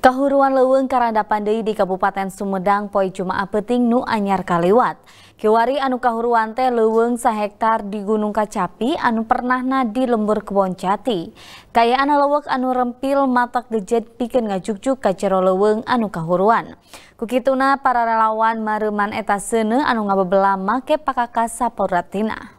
Kahuruan leuweung Karanda deui di Kabupaten Sumedang Poi Jumaah Peting nu anyar kaliwat. Kiwari anu kahuruan teh leweng sahektar di Gunung Kacapi anu pernah di lembur Keboncati. Kayaan leuweuk anu rempil matak gejet bikin ngajukjuk ka jero anu kahuruan. Kukituna para relawan maruman eta anu ngabebela make pakakasa poratina.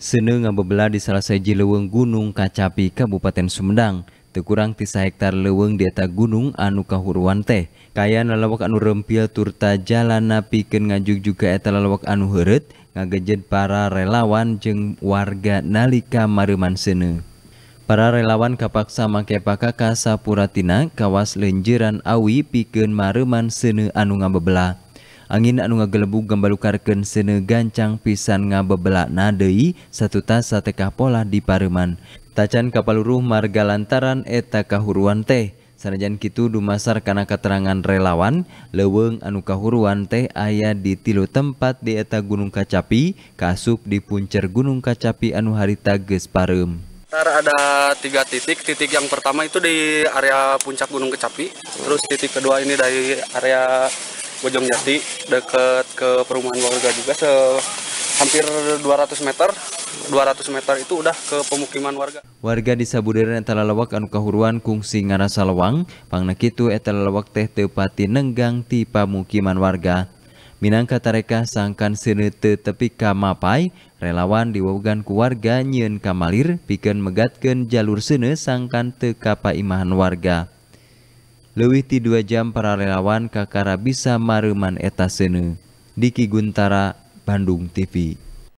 Senne ngambebelah di salah seji leweng gunung Kacapi Kabupaten Sumendang, tekurang tisa hektar leweng dita Gunung Anu Kahuruan teh. Kaayalewak anu Reemppia Turta Jaa pike ngajug juga eta lelewak anuhuret ngagejet para relawan jeng warga nalika mareman Senne. Para relawan kapaksa makeke Paka kasapuraatina kawas Lenjeran Awi Pikeun Maman sene anu ngambebla. gin anu ngagelebu gembalukarken sene gancang pisan ngabebelak nadi satu tas sat TeK pola di pareman tacan kapal Luruh Marga lantaran eta Kahuruan teh sanajan Kitu dimasar karena keterangan relawan leweng anu kahuruan teh ayah di tilu tempat di eta Gunung Kacapi kasup di puncer Gunung Kacapi Anu haririta ges parem ada tiga titik-titik yang pertama itu di area Puncak Gunung Kecapi terus titik kedua ini dari area yang Bojong Jati dekat ke perumahan warga juga se hampir 200 meter 200 meter itu udah ke pemukiman warga warga di Sabuderan eta lalawak anu kahuruan kungsi ngarasa lawang pangnekitu kitu eta teh teu nenggang ti pamukiman warga Minangka tareka sangkan seneute tepi kamapai relawan diwogan ku warga nyen kamalir pikeun megatkeun jalur sene sangkan teu kapaimahan warga. Lebih ti dua jam para relawan kakara bisa maruman eta Diki Guntara Bandung TV